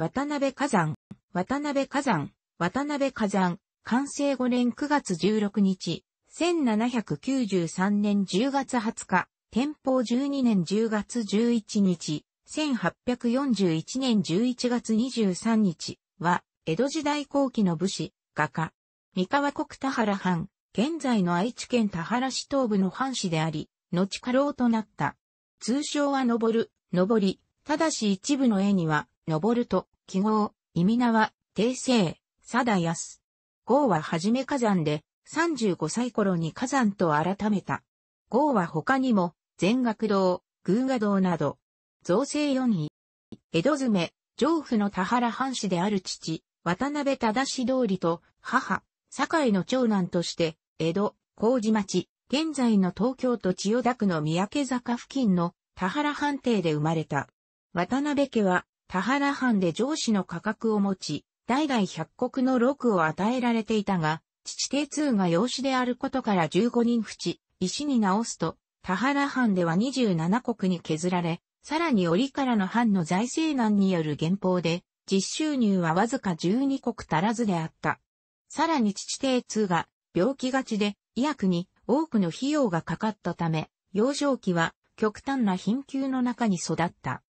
渡辺火山、渡辺火山、渡辺火山、完成5年9月16日、1793年10月20日、天保12年10月11日、1841年11月23日は、江戸時代後期の武士、画家、三河国田原藩、現在の愛知県田原市東部の藩士であり、後家老となった。通称は登る、登り、ただし一部の絵には、登ると、記号、意味名は、定性、定安。豪は初め火山で、35歳頃に火山と改めた。豪は他にも、全学堂、群河堂など、造成4位。江戸詰め、上府の田原藩士である父、渡辺忠通りと、母、堺の長男として、江戸、麹町、現在の東京都千代田区の三宅坂付近の田原藩邸で生まれた。渡辺家は田原藩で上司の価格を持ち、代々百国の禄を与えられていたが、父定通が養子であることから15人淵、石に直すと、田原藩では27国に削られ、さらに折からの藩の財政難による減俸で、実収入はわずか12国足らずであった。さらに父定通が病気がちで、医薬に多くの費用がかかったため、幼少期は極端な貧窮の中に育った。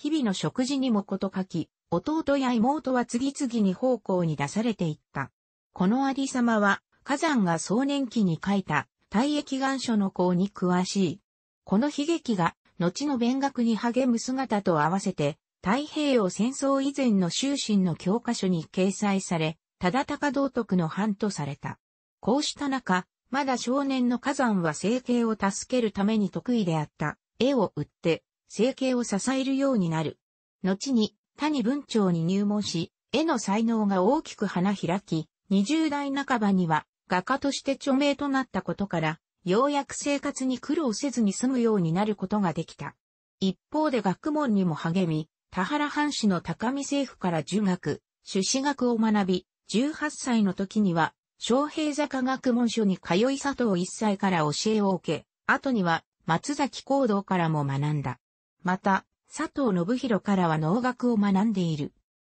日々の食事にもこと書き、弟や妹は次々に奉公に出されていった。このありさまは、火山が壮年期に書いた、退役願書の項に詳しい。この悲劇が、後の勉学に励む姿と合わせて、太平洋戦争以前の終身の教科書に掲載され、忠高道徳の範とされた。こうした中、まだ少年の火山は生計を助けるために得意であった、絵を売って、生計を支えるようになる。後に、谷文庁に入門し、絵の才能が大きく花開き、20代半ばには画家として著名となったことから、ようやく生活に苦労せずに済むようになることができた。一方で学問にも励み、田原藩士の高見政府から儒学、朱子学を学び、18歳の時には、昌平坂学問所に通い佐藤一歳から教えを受け、後には松崎行動からも学んだ。また、佐藤信弘からは農学を学んでいる。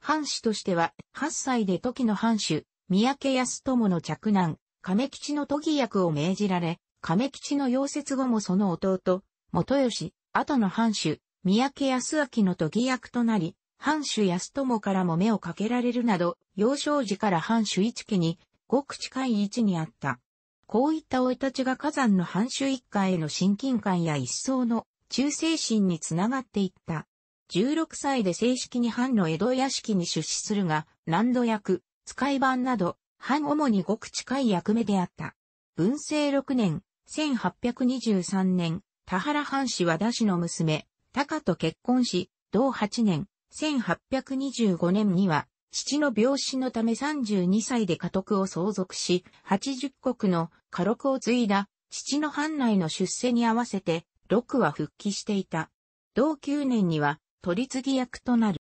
藩主としては、8歳で時の藩主、三宅康友の嫡男、亀吉の都議役を命じられ、亀吉の溶接後もその弟、元吉、後の藩主、三宅康明の都議役となり、藩主康友からも目をかけられるなど、幼少時から藩主一家に、ごく近い位置にあった。こういった老いたちが火山の藩主一家への親近感や一層の忠誠心につながっていった。16歳で正式に藩の江戸屋敷に出資するが、難度役、使い番など、藩主にごく近い役目であった。文政6年、1823年、田原藩士和田氏の娘、高と結婚し、同8年、1825年には、父の病死のため32歳で家督を相続し、80国の家禄を継いだ、父の藩内の出世に合わせて、6は復帰していた。同9年には取次役となる。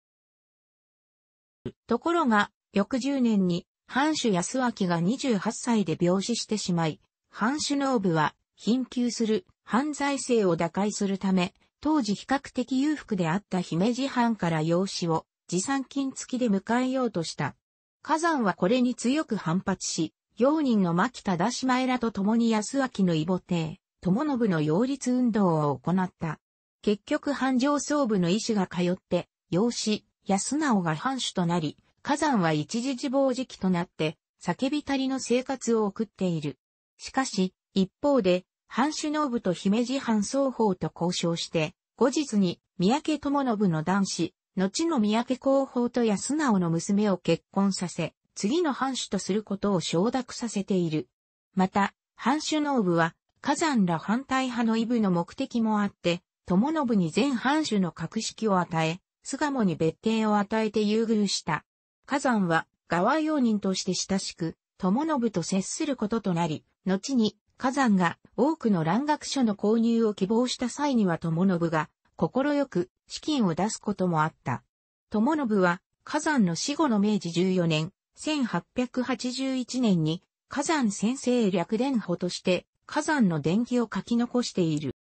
ところが、翌10年に、藩主安明が28歳で病死してしまい、藩主農部は、貧窮する、犯罪性を打開するため、当時比較的裕福であった姫路藩から養子を持参金付きで迎えようとした。火山はこれに強く反発し、用人の牧田田島らと共に安明の異母帝、友信の擁立運動を行った。結局繁盛総部の医師が通って、養子、安直が藩主となり、火山は一時自暴自棄となって、叫びたりの生活を送っている。しかし、一方で、藩主農部と姫路藩双方と交渉して、後日に、三宅友信の男子、後の三宅広報と安直の娘を結婚させ、次の藩主とすることを承諾させている。また、藩主農部は、火山ら反対派のイブの目的もあって、友信に全藩主の格式を与え、巣鴨に別邸を与えて優遇した。火山は、側用人として親しく、友信と接することとなり、後に、火山が多くの蘭学書の購入を希望した際には友信が、快く資金を出すこともあった。友信は、火山の死後の明治14年、1881年に、火山先生略伝法として、火山の伝記を書き残している。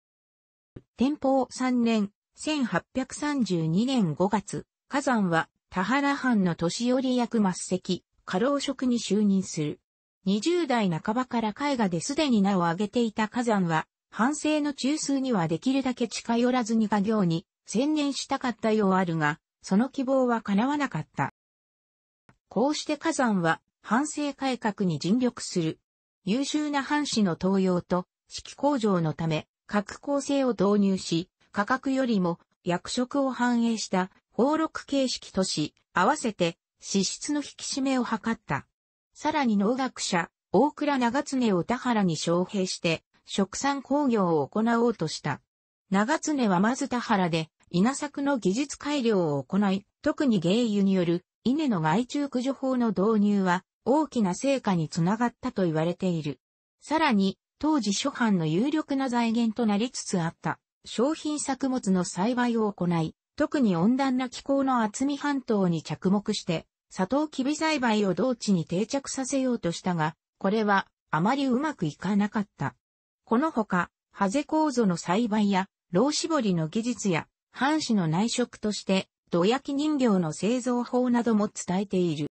天保3年、1832年5月、火山は田原藩の年寄り役末席、過労職に就任する。20代半ばから絵画ですでに名を上げていた火山は、反省の中枢にはできるだけ近寄らずに画業に専念したかったようあるが、その希望は叶わなかった。こうして火山は反省改革に尽力する優秀な藩士の登用と、式工場のため、核構成を導入し、価格よりも役職を反映した放録形式とし、合わせて支出の引き締めを図った。さらに農学者、大倉長常を田原に招聘して、食産工業を行おうとした。長常はまず田原で、稲作の技術改良を行い、特に芸油による稲の害虫駆除法の導入は、大きな成果につながったと言われている。さらに、当時諸藩の有力な財源となりつつあった、商品作物の栽培を行い、特に温暖な気候の厚み半島に着目して、サトウキビ栽培を同地に定着させようとしたが、これはあまりうまくいかなかった。このほか、ハゼ構造の栽培や、老絞りの技術や、藩士の内職として、土焼き人形の製造法なども伝えている。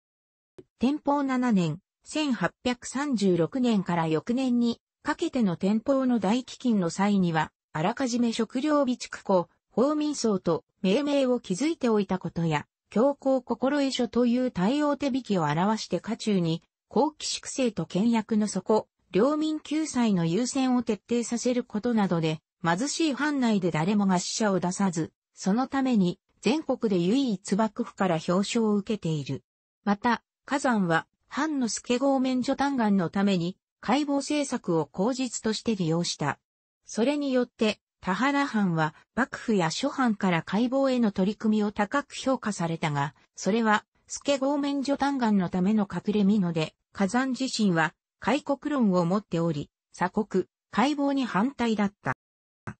天保7年、1836年から翌年にかけての天保の大飢饉の際には、あらかじめ食料備蓄庫、法民層と命名を築いておいたことや、強行心得書という対応手引きを表して家中に、後期粛清と倹約の底、領民救済の優先を徹底させることなどで、貧しい藩内で誰もが死者を出さず、そのために全国で唯一幕府から表彰を受けている。また、火山は、藩の助合免除嘆願のために、解剖政策を口実として利用した。それによって、田原藩は幕府や諸藩から解剖への取り組みを高く評価されたが、それは、助合免除嘆願のための隠れ身ので、火山自身は、開国論を持っており、鎖国、解剖に反対だった。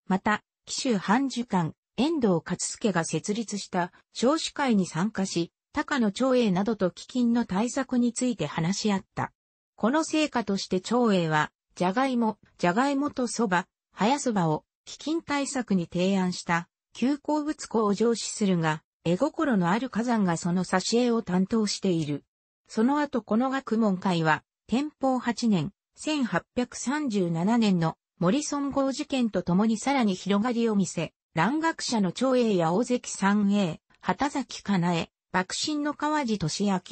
また、紀州藩主官、遠藤勝助が設立した少子会に参加し、高野長英などと飢饉の対策について話し合った。この成果として長英は、じゃがいも、じゃがいもと蕎麦、早蕎麦を飢饉対策に提案した旧行物庫を上司するが、絵心のある火山がその挿絵を担当している。その後この学問会は、天保8年、1837年の森孫号事件とともにさらに広がりを見せ、蘭学者の長英や大関三英、畑崎かなえ、幕臣の川地俊明、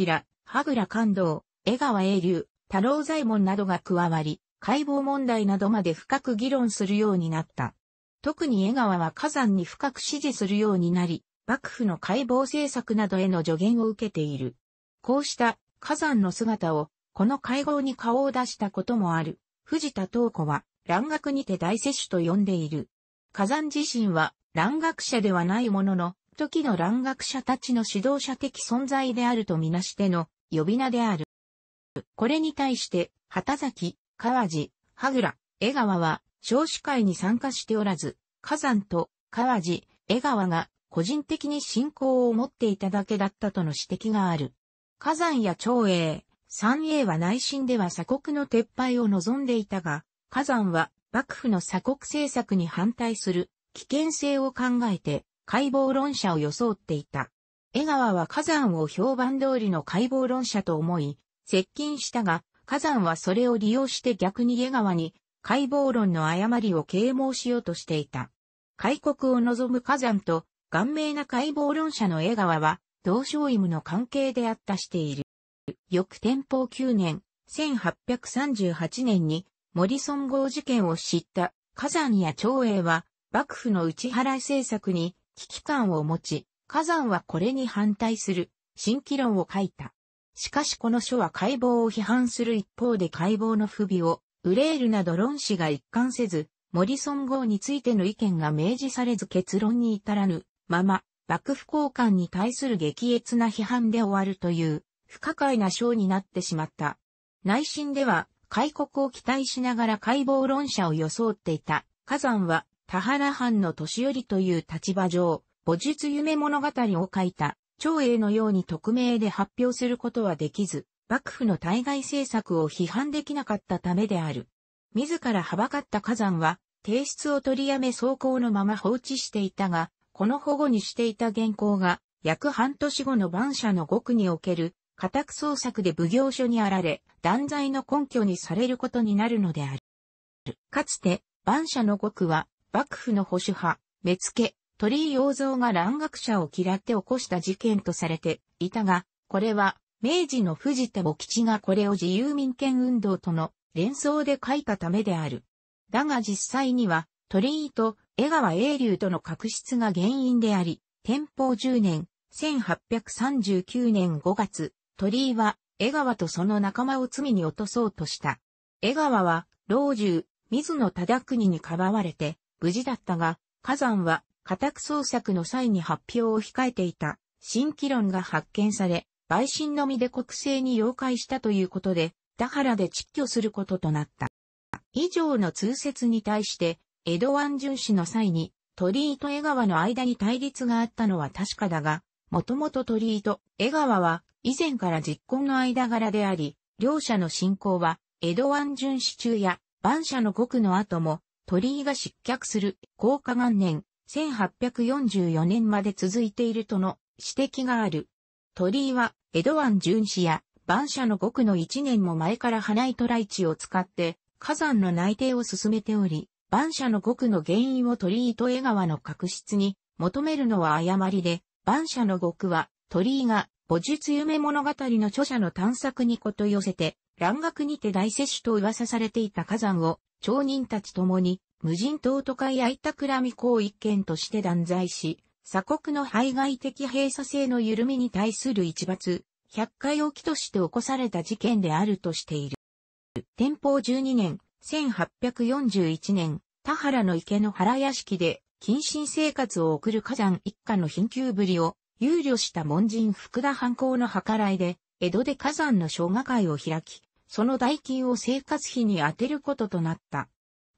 羽倉感道、江川英流、太郎左衛門などが加わり、解剖問題などまで深く議論するようになった。特に江川は火山に深く支持するようになり、幕府の解剖政策などへの助言を受けている。こうした火山の姿を、この会合に顔を出したこともある。藤田東子は、蘭学にて大摂取と呼んでいる。火山自身は、蘭学者ではないものの、時の蘭学者たちの指導者的存在であるとみなしての呼び名である。これに対して、畑崎、川地、羽倉、江川は少子会に参加しておらず、火山と川地、江川が個人的に信仰を持っていただけだったとの指摘がある。火山や長英、三英は内心では鎖国の撤廃を望んでいたが、火山は幕府の鎖国政策に反対する危険性を考えて解剖論者を装っていた。江川は火山を評判通りの解剖論者と思い、接近したが、火山はそれを利用して逆に江川に解剖論の誤りを啓蒙しようとしていた。開国を望む火山と、顔面な解剖論者の江川は、同省意無の関係であったしている。翌天保9年、1838年に、森ン号事件を知った、火山や長英は、幕府の内払い政策に、危機感を持ち、火山はこれに反対する、新規論を書いた。しかしこの書は解剖を批判する一方で解剖の不備を、ウレールなど論士が一貫せず、モリソン号についての意見が明示されず結論に至らぬまま、幕府交換に対する激烈な批判で終わるという、不可解な章になってしまった。内心では、開国を期待しながら解剖論者を装っていた、火山は田原藩の年寄りという立場上、母術夢物語を書いた、長英のように匿名で発表することはできず、幕府の対外政策を批判できなかったためである。自らはばかった火山は、提出を取りやめ走行のまま放置していたが、この保護にしていた原稿が、約半年後の晩社の獄における、家宅捜索で奉行所にあられ、断罪の根拠にされることになるのである。かつて、晩社の獄は、幕府の保守派、目付、鳥居洋蔵が乱学者を嫌って起こした事件とされていたが、これは、明治の藤田母吉がこれを自由民権運動との連想で書いたためである。だが実際には、鳥居と江川英流との確執が原因であり、天保10年、1839年5月、鳥居は江川とその仲間を罪に落とそうとした。江川は、老中、水野忠国にかばわれて、無事だったが、火山は家宅捜索の際に発表を控えていた新規論が発見され、陪審のみで国政に妖解したということで、田原で撤居することとなった。以上の通説に対して、江戸湾巡視の際に、鳥居と江川の間に対立があったのは確かだが、もともと鳥居と江川は以前から実婚の間柄であり、両者の信仰は江戸湾巡視中や晩社の国の後も鳥居が失脚する、高価元年、1844年まで続いているとの指摘がある。鳥居は、江戸湾巡視や、万社の極の一年も前から花糸来地を使って、火山の内定を進めており、万社の極の原因を鳥居と江川の確執に求めるのは誤りで、万社の極は、鳥居が、母術夢物語の著者の探索にこと寄せて、蘭学にて大摂取と噂されていた火山を町人たちともに、無人島都会開いた倉ら港一軒として断罪し、鎖国の排外的閉鎖性の緩みに対する一罰、百回起きとして起こされた事件であるとしている。天保12年、1841年、田原の池の原屋敷で、近親生活を送る火山一家の貧窮ぶりを、憂慮した門人福田藩校の計らいで、江戸で火山の小画会を開き、その代金を生活費に充てることとなった。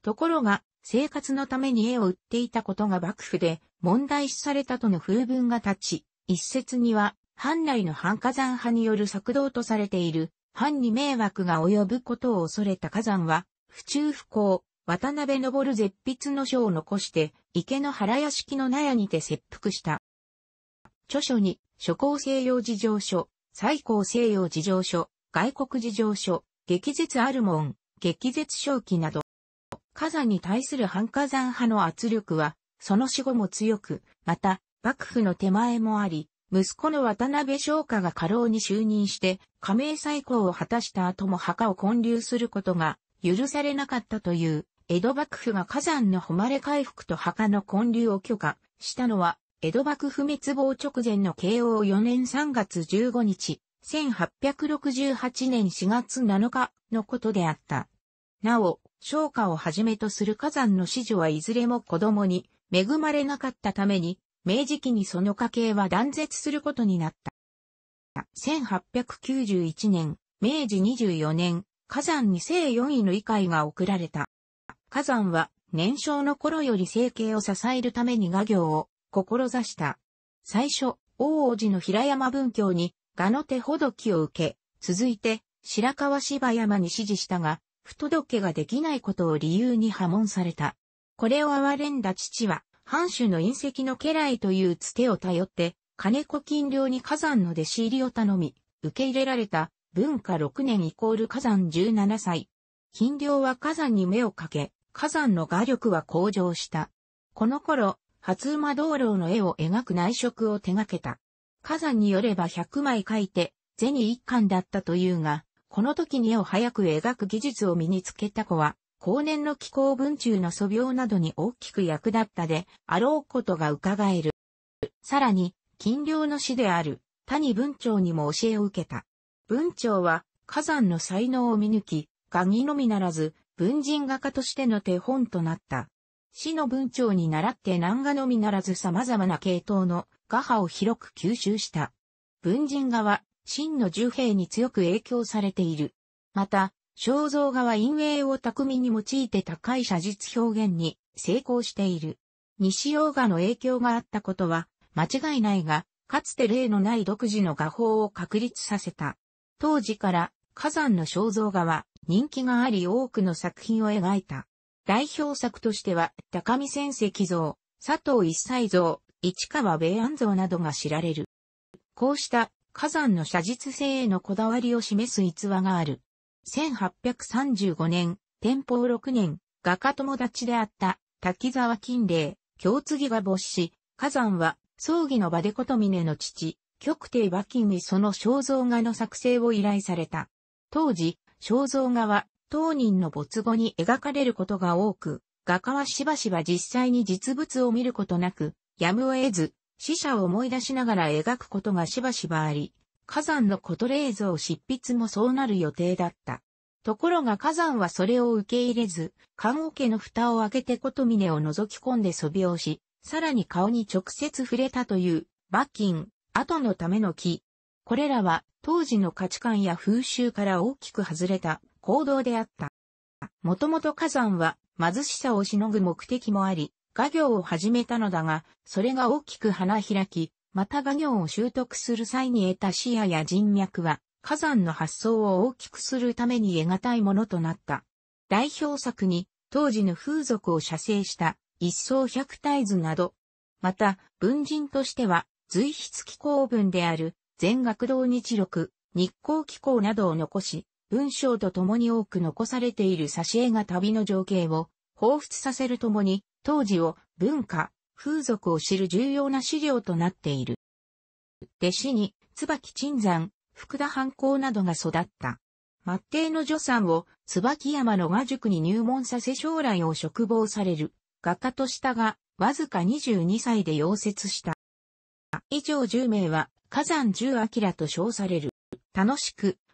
ところが、生活のために絵を売っていたことが幕府で問題視されたとの風文が立ち、一説には、藩内の藩火山派による策動とされている、藩に迷惑が及ぶことを恐れた火山は、府中不幸、渡辺昇絶筆の書を残して、池の原屋敷の納屋にて切腹した。著書に、諸行西洋事情書、最高西洋事情書、外国事情書、激絶あるもん、激絶正気など、火山に対する反火山派の圧力は、その死後も強く、また、幕府の手前もあり、息子の渡辺昭華が過労に就任して、加盟再興を果たした後も墓を建立することが許されなかったという、江戸幕府が火山の誉れ回復と墓の建立を許可したのは、江戸幕府滅亡直前の慶応4年3月15日、1868年4月7日のことであった。なお、商家をはじめとする火山の子女はいずれも子供に恵まれなかったために、明治期にその家系は断絶することになった。1891年、明治24年、火山に正4位の位階が贈られた。火山は年少の頃より生計を支えるために画業を志した。最初、大王子の平山文教にガの手ほどきを受け、続いて白川芝山に指示したが、不届けができないことを理由に破門された。これを憐れんだ父は、藩主の隕石の家来というつてを頼って、金子金領に火山の弟子入りを頼み、受け入れられた文化6年イコール火山17歳。金領は火山に目をかけ、火山の画力は向上した。この頃、初馬道路の絵を描く内職を手掛けた。火山によれば100枚書いて、銭一貫だったというが、この時に絵を早く描く技術を身につけた子は、後年の気候文中の素描などに大きく役立ったで、あろうことが伺える。さらに、近陵の師である、谷文長にも教えを受けた。文長は、火山の才能を見抜き、ガのみならず、文人画家としての手本となった。市の文鳥に倣って南画のみならず様々な系統の画派を広く吸収した。文人画は、真の重兵に強く影響されている。また、肖像画は陰影を巧みに用いて高い写実表現に成功している。西洋画の影響があったことは間違いないが、かつて例のない独自の画法を確立させた。当時から火山の肖像画は人気があり多くの作品を描いた。代表作としては、高見先生像、佐藤一斎像、市川米安像などが知られる。こうした火山の写実性へのこだわりを示す逸話がある。1835年、天保6年、画家友達であった滝沢金霊、京継が没し、火山は葬儀の場で琴峰の父、極帝馬金にその肖像画の作成を依頼された。当時、肖像画は当人の没後に描かれることが多く、画家はしばしば実際に実物を見ることなく、やむを得ず、死者を思い出しながら描くことがしばしばあり、火山のコトレー像執筆もそうなる予定だった。ところが火山はそれを受け入れず、看護家の蓋を開けて琴峰を覗き込んでそびをし、さらに顔に直接触れたという、罰金、後のための木。これらは当時の価値観や風習から大きく外れた行動であった。もともと火山は貧しさをしのぐ目的もあり、画業を始めたのだが、それが大きく花開き、また画業を習得する際に得た視野や人脈は、火山の発想を大きくするために得難いものとなった。代表作に、当時の風俗を写生した一層百体図など、また、文人としては、随筆紀行文である、全学堂日録、日光紀行などを残し、文章と共に多く残されている挿絵が旅の情景を彷彿させるともに、当時を、文化、風俗を知る重要な資料となっている。弟子に、椿椿山、福田藩校などが育った。末帝の助産を、椿山の和塾に入門させ将来を嘱望される、画家としたが、わずか22歳で溶接した。以上10名は、火山十明と称される。楽しく、